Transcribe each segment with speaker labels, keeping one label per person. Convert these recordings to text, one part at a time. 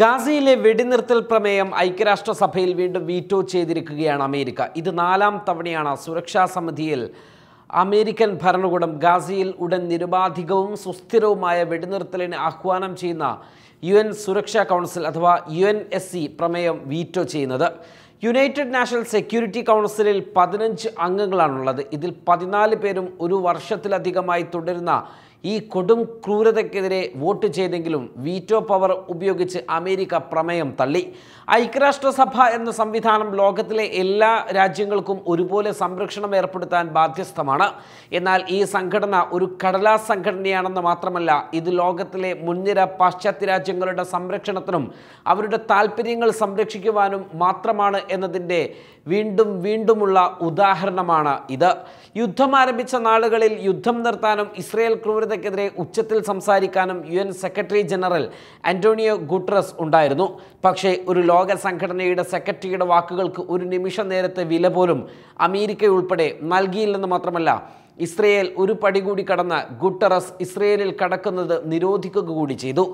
Speaker 1: ഗാസയിലെ വെടിനിർത്തൽ പ്രമേയം ഐക്യരാഷ്ട്രസഭയിൽ വീണ്ടും വീറ്റോ ചെയ്തിരിക്കുകയാണ് അമേരിക്ക ഇത് നാലാം തവണയാണ് സുരക്ഷാ സമിതിയിൽ അമേരിക്കൻ ഭരണകൂടം ഗാസയിൽ ഉടൻ നിരുപാധികവും സുസ്ഥിരവുമായ വെടിനിർത്തലിന് ആഹ്വാനം ചെയ്യുന്ന യു എൻ സുരക്ഷാ കൗൺസിൽ അഥവാ യു എൻ എസ് സി പ്രമേയം വീറ്റോ ചെയ്യുന്നത് യുണൈറ്റഡ് നാഷണൽ സെക്യൂരിറ്റി കൗൺസിലിൽ പതിനഞ്ച് അംഗങ്ങളാണുള്ളത് ഇതിൽ പതിനാല് പേരും ഒരു വർഷത്തിലധികമായി തുടരുന്ന ഈ കൊടും ക്രൂരതയ്ക്കെതിരെ വോട്ട് ചെയ്തെങ്കിലും വീറ്റോ പവർ ഉപയോഗിച്ച് അമേരിക്ക പ്രമേയം തള്ളി ഐക്യരാഷ്ട്രസഭ എന്ന സംവിധാനം ലോകത്തിലെ എല്ലാ രാജ്യങ്ങൾക്കും ഒരുപോലെ സംരക്ഷണം ഏർപ്പെടുത്താൻ ബാധ്യസ്ഥമാണ് എന്നാൽ ഈ സംഘടന ഒരു കടലാ സംഘടനയാണെന്ന് മാത്രമല്ല ഇത് ലോകത്തിലെ മുൻനിര പാശ്ചാത്യ രാജ്യങ്ങളുടെ സംരക്ഷണത്തിനും അവരുടെ താൽപ്പര്യങ്ങൾ സംരക്ഷിക്കുവാനും മാത്രമാണ് എന്നതിൻ്റെ വീണ്ടും വീണ്ടുമുള്ള ഉദാഹരണമാണ് ഇത് യുദ്ധം ആരംഭിച്ച നാളുകളിൽ യുദ്ധം നിർത്താനും ഇസ്രയേൽ ക്രൂര തീവ്രതയ്ക്കെതിരെ ഉച്ചത്തിൽ സംസാരിക്കാനും U N secretary general Antonio Guterres ഉണ്ടായിരുന്നു പക്ഷേ ഒരു ലോക സംഘടനയുടെ സെക്രട്ടറിയുടെ വാക്കുകൾക്ക് ഒരു നിമിഷ നേരത്തെ വില പോലും അമേരിക്ക ഉൾപ്പെടെ നൽകിയില്ലെന്ന് മാത്രമല്ല ഇസ്രയേൽ ഒരു പടി കൂടി കടന്ന് ഗുട്ടറസ് ഇസ്രയേലിൽ കടക്കുന്നത് നിരോധിക്കുക കൂടി ചെയ്തു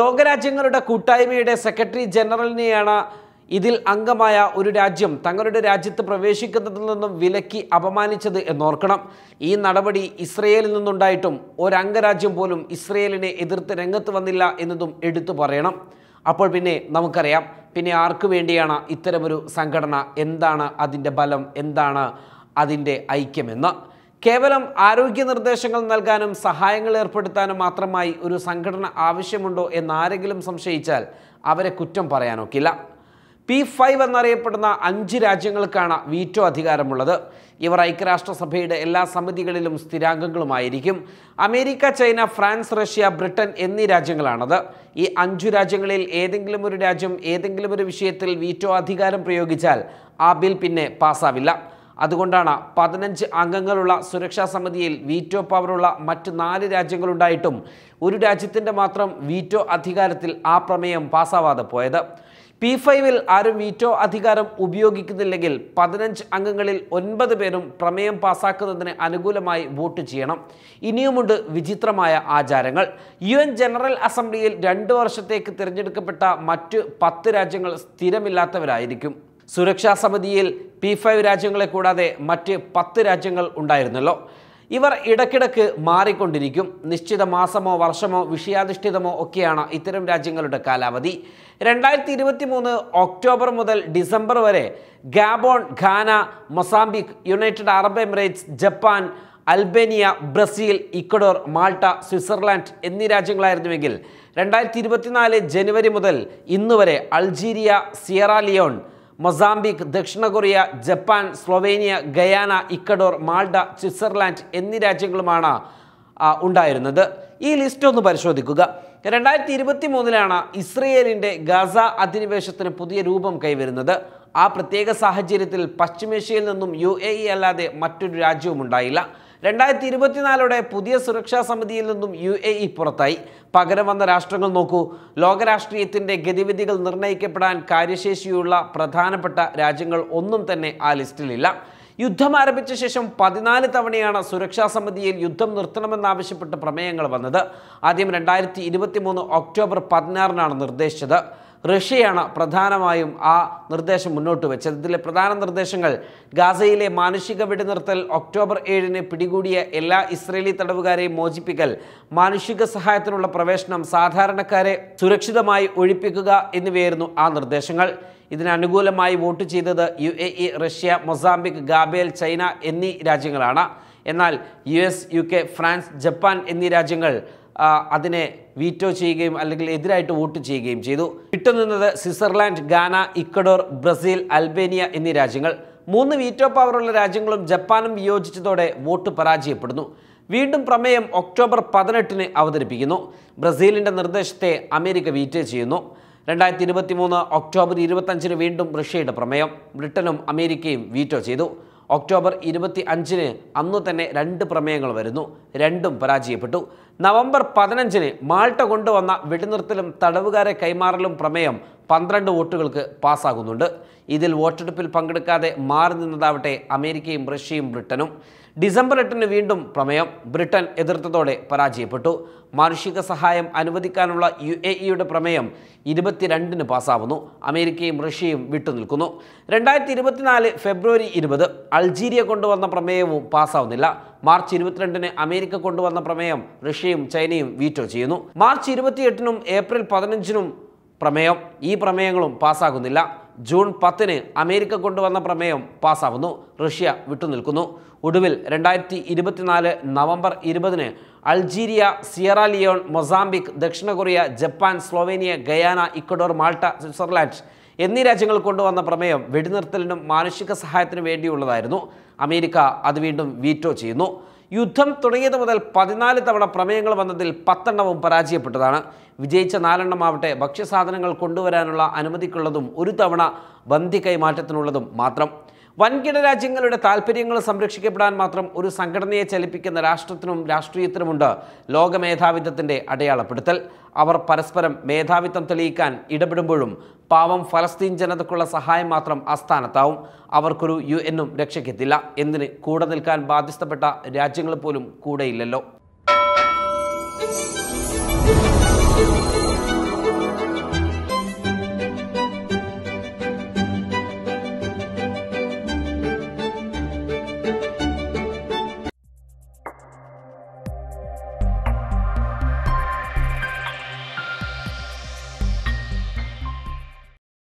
Speaker 1: ലോകരാജ്യങ്ങളുടെ കൂട്ടായ്മയുടെ സെക്രട്ടറി ജനറലിനെയാണ് ഇതിൽ അംഗമായ ഒരു രാജ്യം തങ്ങളുടെ രാജ്യത്ത് പ്രവേശിക്കുന്നതിൽ നിന്നും വിലക്കി അപമാനിച്ചത് എന്നോർക്കണം ഈ നടപടി ഇസ്രയേലിൽ നിന്നുണ്ടായിട്ടും ഒരംഗരാജ്യം പോലും ഇസ്രയേലിനെ എതിർത്ത് രംഗത്ത് വന്നില്ല എന്നതും എടുത്തു പറയണം അപ്പോൾ പിന്നെ നമുക്കറിയാം പിന്നെ ആർക്കു വേണ്ടിയാണ് ഇത്തരമൊരു സംഘടന എന്താണ് അതിൻ്റെ ബലം എന്താണ് അതിൻ്റെ ഐക്യമെന്ന് കേവലം ആരോഗ്യ നിർദ്ദേശങ്ങൾ നൽകാനും സഹായങ്ങൾ ഏർപ്പെടുത്താനും മാത്രമായി ഒരു സംഘടന ആവശ്യമുണ്ടോ എന്നാരെങ്കിലും സംശയിച്ചാൽ അവരെ കുറ്റം പറയാനൊക്കില്ല പി ഫൈവ് എന്നറിയപ്പെടുന്ന അഞ്ച് രാജ്യങ്ങൾക്കാണ് വീറ്റോ അധികാരമുള്ളത് ഇവർ ഐക്യരാഷ്ട്രസഭയുടെ എല്ലാ സമിതികളിലും സ്ഥിരാംഗങ്ങളുമായിരിക്കും America China France Russia Britain എന്നീ രാജ്യങ്ങളാണത് ഈ അഞ്ചു രാജ്യങ്ങളിൽ ഏതെങ്കിലും ഒരു രാജ്യം ഏതെങ്കിലും ഒരു വിഷയത്തിൽ വീറ്റോ അധികാരം പ്രയോഗിച്ചാൽ ആ ബിൽ പിന്നെ പാസ്സാവില്ല അതുകൊണ്ടാണ് പതിനഞ്ച് അംഗങ്ങളുള്ള സുരക്ഷാ സമിതിയിൽ വീറ്റോ പവറുള്ള മറ്റ് നാല് രാജ്യങ്ങളുണ്ടായിട്ടും ഒരു രാജ്യത്തിൻ്റെ മാത്രം വീറ്റോ അധികാരത്തിൽ ആ പ്രമേയം പാസ്സാവാതെ പോയത് പി ഫൈവിൽ ആരും വീറ്റോ അധികാരം ഉപയോഗിക്കുന്നില്ലെങ്കിൽ പതിനഞ്ച് അംഗങ്ങളിൽ ഒൻപത് പേരും പ്രമേയം പാസാക്കുന്നതിന് അനുകൂലമായി വോട്ട് ചെയ്യണം ഇനിയുമുണ്ട് വിചിത്രമായ ആചാരങ്ങൾ യു എൻ ജനറൽ അസംബ്ലിയിൽ രണ്ടു വർഷത്തേക്ക് തിരഞ്ഞെടുക്കപ്പെട്ട മറ്റ് പത്ത് രാജ്യങ്ങൾ സ്ഥിരമില്ലാത്തവരായിരിക്കും സുരക്ഷാ സമിതിയിൽ പി ഫൈവ് രാജ്യങ്ങളെ കൂടാതെ മറ്റ് പത്ത് രാജ്യങ്ങൾ ഉണ്ടായിരുന്നല്ലോ ഇവർ ഇടയ്ക്കിടയ്ക്ക് മാറിക്കൊണ്ടിരിക്കും നിശ്ചിത മാസമോ വർഷമോ വിഷയാധിഷ്ഠിതമോ ഒക്കെയാണ് ഇത്തരം രാജ്യങ്ങളുടെ കാലാവധി രണ്ടായിരത്തി ഇരുപത്തി മൂന്ന് ഒക്ടോബർ മുതൽ ഡിസംബർ വരെ Gabon Ghana Mozambique United Arab Emirates Japan Albania Brazil Ecuador Malta Switzerland എന്നീ രാജ്യങ്ങളായിരുന്നുവെങ്കിൽ രണ്ടായിരത്തി ഇരുപത്തിനാല് ജനുവരി മുതൽ ഇന്നുവരെ അൾജീരിയ സിയറാലിയോൺ മൊസാംബിക് ദക്ഷിണ Korea Japan Slovenia Guyana Ecuador Malta Switzerland എന്നീ രാജ്യങ്ങളുമാണ് ഉണ്ടായിരുന്നത് ഈ ലിസ്റ്റ് ഒന്ന് പരിശോധിക്കുക രണ്ടായിരത്തി ഇരുപത്തി മൂന്നിലാണ് ഇസ്രയേലിൻ്റെ ഗാസ അധിനിവേശത്തിന് പുതിയ രൂപം കൈവരുന്നത് ആ പ്രത്യേക സാഹചര്യത്തിൽ പശ്ചിമേഷ്യയിൽ നിന്നും യു എ ഇ അല്ലാതെ മറ്റൊരു രാജ്യവും ഉണ്ടായില്ല രണ്ടായിരത്തി ഇരുപത്തിനാലോടെ പുതിയ സുരക്ഷാ സമിതിയിൽ നിന്നും യു എ ഇ പുറത്തായി പകരം വന്ന രാഷ്ട്രങ്ങൾ നോക്കൂ ലോകരാഷ്ട്രീയത്തിൻ്റെ ഗതിവിധികൾ നിർണ്ണയിക്കപ്പെടാൻ കാര്യശേഷിയുള്ള പ്രധാനപ്പെട്ട രാജ്യങ്ങൾ ഒന്നും തന്നെ ആ ലിസ്റ്റിലില്ല യുദ്ധം ആരംഭിച്ച ശേഷം പതിനാല് തവണയാണ് സുരക്ഷാ സമിതിയിൽ യുദ്ധം നിർത്തണമെന്നാവശ്യപ്പെട്ട് പ്രമേയങ്ങൾ വന്നത് ആദ്യം രണ്ടായിരത്തി ഇരുപത്തി മൂന്ന് ഒക്ടോബർ പതിനാറിനാണ് നിർദ്ദേശിച്ചത് റഷ്യയാണ് പ്രധാനമായും ആ നിർദ്ദേശം മുന്നോട്ട് വെച്ചത് ഇതിലെ പ്രധാന നിർദ്ദേശങ്ങൾ ഗാസയിലെ മാനുഷിക വെടിനിർത്തൽ ഒക്ടോബർ ഏഴിന് പിടികൂടിയ എല്ലാ ഇസ്രേലി തടവുകാരെയും മോചിപ്പിക്കൽ മാനുഷിക സഹായത്തിനുള്ള പ്രവേശനം സാധാരണക്കാരെ സുരക്ഷിതമായി ഒഴിപ്പിക്കുക എന്നിവയായിരുന്നു ആ നിർദ്ദേശങ്ങൾ ഇതിനനുകൂലമായി വോട്ട് ചെയ്തത് U A E Russia Mozambique Gabon China എന്നീ രാജ്യങ്ങളാണ് എന്നാൽ U S U K France Japan എന്നീ രാജ്യങ്ങൾ അതിനെ വീറ്റോ ചെയ്യുകയും അല്ലെങ്കിൽ എതിരായിട്ട് വോട്ട് ചെയ്യുകയും ചെയ്തു വിട്ടുനിന്നത് Switzerland Ghana Ecuador Brazil Albania എന്നീ രാജ്യങ്ങൾ മൂന്ന് വീറ്റോ പവറുള്ള രാജ്യങ്ങളും ജപ്പാനും വിയോജിച്ചതോടെ വോട്ട് പരാജയപ്പെടുന്നു വീണ്ടും പ്രമേയം ഒക്ടോബർ പതിനെട്ടിന് അവതരിപ്പിക്കുന്നു ബ്രസീലിൻ്റെ നിർദ്ദേശത്തെ അമേരിക്ക വീറ്റോ ചെയ്യുന്നു രണ്ടായിരത്തി ഇരുപത്തി മൂന്ന് ഒക്ടോബർ ഇരുപത്തഞ്ചിന് വീണ്ടും റഷ്യയുടെ പ്രമേയം ബ്രിട്ടനും അമേരിക്കയും വീറ്റോ ചെയ്തു ഒക്ടോബർ ഇരുപത്തി അഞ്ചിന് അന്ന് തന്നെ രണ്ട് പ്രമേയങ്ങൾ വരുന്നു രണ്ടും പരാജയപ്പെട്ടു നവംബർ പതിനഞ്ചിന് മാൾട്ട കൊണ്ടുവന്ന വെടിനിർത്തലും തടവുകാരെ കൈമാറലും പ്രമേയം പന്ത്രണ്ട് വോട്ടുകൾക്ക് പാസ്സാകുന്നുണ്ട് ഇതിൽ വോട്ടെടുപ്പിൽ പങ്കെടുക്കാതെ മാറി നിന്നതാവട്ടെ അമേരിക്കയും റഷ്യയും ബ്രിട്ടനും ഡിസംബർ എട്ടിന് വീണ്ടും പ്രമേയം ബ്രിട്ടൻ എതിർത്തതോടെ പരാജയപ്പെട്ടു മാനുഷിക സഹായം അനുവദിക്കാനുള്ള യു എ ഇയുടെ പ്രമേയം ഇരുപത്തിരണ്ടിന് പാസ്സാവുന്നു അമേരിക്കയും റഷ്യയും വിട്ടുനിൽക്കുന്നു രണ്ടായിരത്തി ഇരുപത്തിനാല് ഫെബ്രുവരി ഇരുപത് അൾജീരിയ കൊണ്ടുവന്ന പ്രമേയവും പാസ്സാവുന്നില്ല മാർച്ച് ഇരുപത്തിരണ്ടിന് അമേരിക്ക കൊണ്ടുവന്ന പ്രമേയം റഷ്യയും ചൈനയും വീറ്റോ ചെയ്യുന്നു മാർച്ച് ഇരുപത്തിയെട്ടിനും ഏപ്രിൽ പതിനഞ്ചിനും പ്രമേയം ഈ പ്രമേയങ്ങളും പാസ്സാകുന്നില്ല ജൂൺ പത്തിന് അമേരിക്ക കൊണ്ടുവന്ന പ്രമേയം പാസ്സാവുന്നു റഷ്യ വിട്ടുനിൽക്കുന്നു ഒടുവിൽ രണ്ടായിരത്തി ഇരുപത്തിനാല് നവംബർ ഇരുപതിന് അൾജീരിയ സിയറാലിയോൺ മൊസാംബിക് ദക്ഷിണ Korea Japan Slovenia Guyana Ecuador Malta Switzerland എന്നീ രാജ്യങ്ങൾ കൊണ്ടുവന്ന പ്രമേയം വെടിനിർത്തലിനും മാനുഷിക സഹായത്തിനും വേണ്ടിയുള്ളതായിരുന്നു അമേരിക്ക അത് വീണ്ടും വീറ്റോ ചെയ്യുന്നു യുദ്ധം തുടങ്ങിയത് മുതൽ പതിനാല് തവണ പ്രമേയങ്ങൾ വന്നതിൽ പത്തെണ്ണവും പരാജയപ്പെട്ടതാണ് വിജയിച്ച നാലെണ്ണമാവട്ടെ ഭക്ഷ്യസാധനങ്ങൾ കൊണ്ടുവരാനുള്ള അനുമതിക്കുള്ളതും ഒരു തവണ ബന്ദി കൈമാറ്റത്തിനുള്ളതും മാത്രം വൻകിട രാജ്യങ്ങളുടെ താല്പര്യങ്ങൾ സംരക്ഷിക്കപ്പെടാൻ മാത്രം ഒരു സംഘടനയെ ചലിപ്പിക്കുന്ന രാഷ്ട്രത്തിനും രാഷ്ട്രീയത്തിനുമുണ്ട് ലോകമേധാവിത്വത്തിൻ്റെ അടയാളപ്പെടുത്തൽ അവർ പരസ്പരം മേധാവിത്വം തെളിയിക്കാൻ ഇടപെടുമ്പോഴും പാവം ഫലസ്തീൻ ജനതയ്ക്കുള്ള സഹായം മാത്രം ആസ്ഥാനത്താവും അവർക്കൊരു യു എന്നും രക്ഷയ്ക്കെത്തില്ല എന്തിന് കൂടെ നിൽക്കാൻ ബാധ്യസ്ഥപ്പെട്ട രാജ്യങ്ങൾ പോലും കൂടെയില്ലല്ലോ